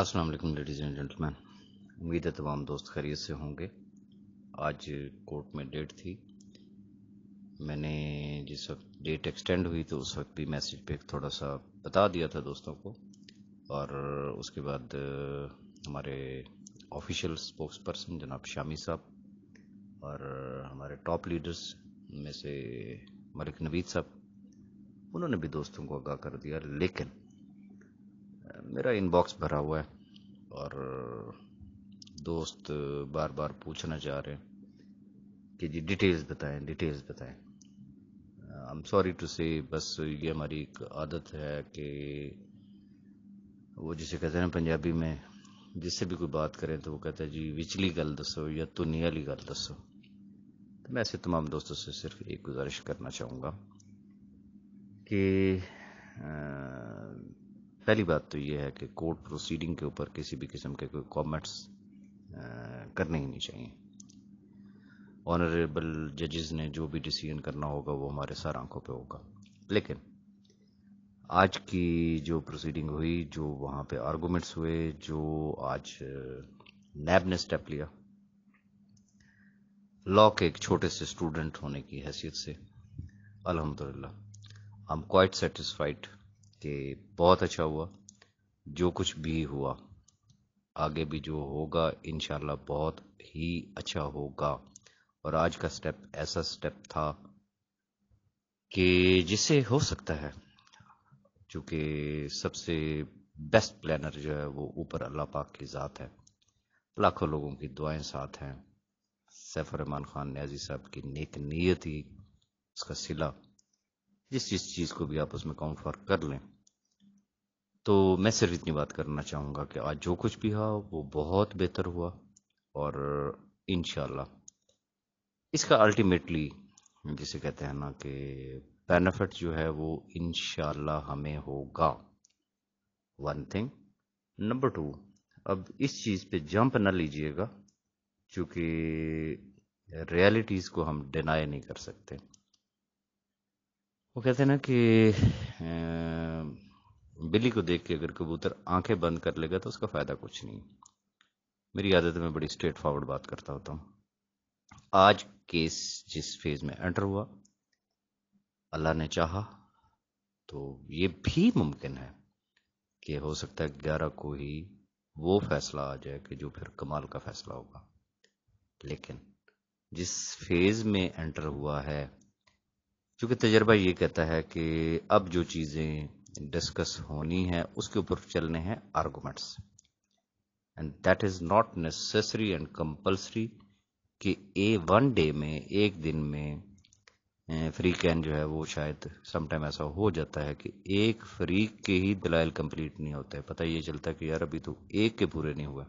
अस्सलाम वालेकुम ladies and gentleman उम्मीद है तमाम दोस्त खैरियत से होंगे आज कोर्ट में डेट थी मैंने जिस वक्त डेट एक्सटेंड हुई तो उस वक्त भी मैसेज पे थोड़ा सा बता दिया था दोस्तों को और उसके बाद हमारे ऑफिशियल स्पोक्स पर्सन जनाब शामी साहब और हमारे टॉप लीडर्स में से मलिक नवीद साहब उन्होंने भी दोस्तों को आगाह कर दिया लेकिन मेरा इनबॉक्स भरा हुआ है और दोस्त बार बार पूछना चाह रहे हैं कि जी डिटेल्स बताएं डिटेल्स बताएं आई एम सॉरी टू से बस ये हमारी एक आदत है कि वो जिसे कहते हैं ना पंजाबी में जिससे भी कोई बात करें तो वो कहता है जी विचली गल दसो या दुनिया वाली गल दसो तो मैं ऐसे तमाम दोस्तों से सिर्फ एक गुजारिश करना चाहूँगा कि आ, पहली बात तो ये है कि कोर्ट प्रोसीडिंग के ऊपर किसी भी किस्म के कोई कॉमेंट्स करने ही नहीं चाहिए ऑनरेबल जजेस ने जो भी डिसीजन करना होगा वो हमारे सर आंखों पे होगा लेकिन आज की जो प्रोसीडिंग हुई जो वहाँ पे आर्गूमेंट्स हुए जो आज नैब ने स्टेप लिया लॉ के एक छोटे से स्टूडेंट होने की हैसियत से अल्हम्दुलिल्लाह आई एम क्वाइट सेटिस्फाइड कि बहुत अच्छा हुआ जो कुछ भी हुआ आगे भी जो होगा इन बहुत ही अच्छा होगा और आज का स्टेप ऐसा स्टेप था कि जिससे हो सकता है चूंकि सबसे बेस्ट प्लानर जो है वो ऊपर अल्लाह पाक की ज़ात है लाखों लोगों की दुआएं साथ हैं सैफर रहमान खान न्याजी साहब की नेक नीयत ही उसका सिला जिस जिस चीज़ को भी आप उसमें काउंट फॉर कर लें तो मैं सिर्फ इतनी बात करना चाहूंगा कि आज जो कुछ भी हुआ वो बहुत बेहतर हुआ और इनशाला इसका अल्टीमेटली जिसे कहते हैं ना कि बेनिफिट जो है वो इनशाला हमें होगा वन थिंग नंबर टू अब इस चीज़ पे जंप ना लीजिएगा क्योंकि रियलिटीज़ को हम डिनाई नहीं कर सकते वो कहते हैं ना कि बिल्ली को देख के अगर कबूतर आंखें बंद कर लेगा तो उसका फ़ायदा कुछ नहीं मेरी आदत में बड़ी स्ट्रेट फॉरवर्ड बात करता होता हूँ आज केस जिस फेज में एंटर हुआ अल्लाह ने चाहा तो ये भी मुमकिन है कि हो सकता है ग्यारह को ही वो फैसला आ जाए कि जो फिर कमाल का फैसला होगा लेकिन जिस फेज में एंटर हुआ है क्योंकि तजर्बा ये कहता है कि अब जो चीज़ें डिस्कस होनी है उसके ऊपर चलने हैं arguments and that is not necessary and compulsory कि ए वन डे में एक दिन में फ्री कैन जो है वो शायद समटाइम ऐसा हो जाता है कि एक फ्री के ही दलाइल कंप्लीट नहीं होते पता ये चलता कि यार अभी तो एक के पूरे नहीं हुए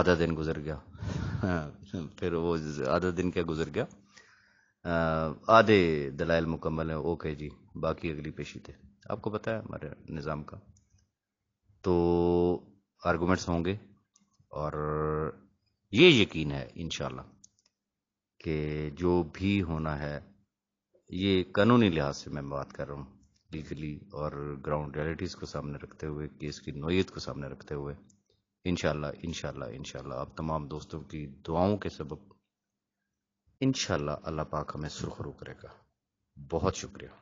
आधा दिन गुजर गया फिर वो आधा दिन क्या गुजर गया आधे दलाइल मुकम्मल हैं ओके जी बाकी अगली पेशी थे आपको पता है हमारे निज़ाम का तो आर्गूमेंट्स होंगे और ये यकीन है इन कि जो भी होना है ये कानूनी लिहाज से मैं बात कर रहा हूँ लीगली और ग्राउंड रियलिटीज़ को सामने रखते हुए केस की नोयत को सामने रखते हुए इन शाला इन शाला आप तमाम दोस्तों की दुआओं के सबब इन अल्लाह पाक हमें सुरखरू करेगा बहुत शुक्रिया